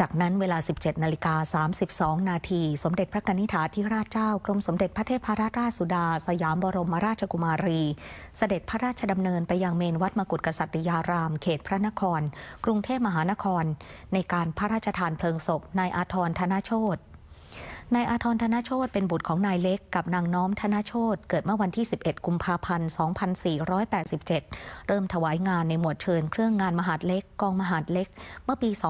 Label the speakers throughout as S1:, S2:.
S1: จากนั้นเวลา 17 นาฬิกา 32 นาที สมเด็จพระนิธิาธิราชเจ้า กรมสมเด็จพระเทพรัตนราชสุดาสยามบรมราชกุมารี เสด็จพระราชดำเนินไปยังเมนวัดมกุฏกษัตริยาราม เขตพระนคร กรุงเทพมหานคร ในการพระราชทานเพลิงศพ นายอาทร ธนโชตนายอาทรธนโชตเป็นบุตรของนายเล็กกับนางน้อมธนโชตเกิดเมื่อวันที่ 11 กุมภาพันธ์ 2487 เริ่มถวายงานในหมวดเชิญเครื่องงานมหาดเล็กกองมหาดเล็ก เมื่อปี 2520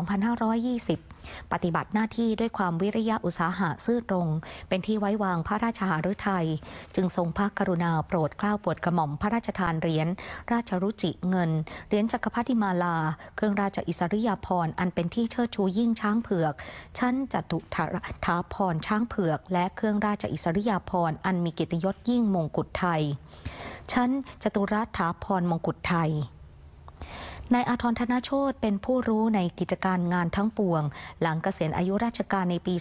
S1: ปฏิบัติหน้าที่ด้วยความวิริยะอุตสาหะซื่อตรง เป็นที่ไว้วางพระราชาหฤทัยจึงทรงพระกรุณาโปรดเกล้าโปรดกระหม่อมพระราชทานเหรียญราชรุจิเงินเหรียญจักรพรรดิมาลา เครื่องราชอิสริยาภรณ์อันเป็นที่เชิดชูยิ่งช้างเผือก ชั้นจตุทาพรช้างเผือกและเครื่องราชอิสริยาภรณ์อันมีเกียรติยศยิ่งมงกุฎไทย ชั้นจตุรัสถาพรมงกุฎไทยนายอาทรธนโชตเป็นผู้รู้ในกิจการงานทั้งปวง หลังเกษียณอายุราชการในปี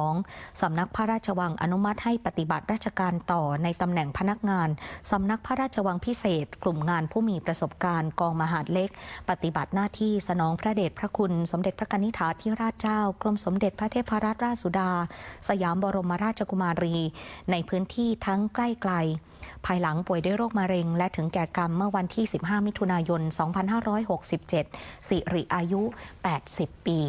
S1: 2552 สำนักพระราชวังอนุมัติให้ปฏิบัติราชการต่อในตำแหน่งพนักงาน สำนักพระราชวังพิเศษกลุ่มงานผู้มีประสบการณ์กองมหาดเล็ก ปฏิบัติหน้าที่สนองพระเดชพระคุณสมเด็จพระนิธิที่ราชเจ้า กรมสมเด็จพระเทพรัตนราชสุดา สยามบรมราชกุมารี ในพื้นที่ทั้งใกล้ไกล ภายหลังป่วยด้วยโรคมะเร็งและถึงแก่กรรมเมื่อวันที่ 15 มิถุนายนน2567 สิริอายุ 80
S2: ปี